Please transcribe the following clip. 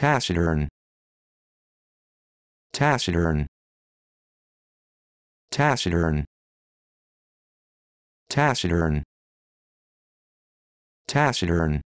taciturn taciturn taciturn taciturn taciturn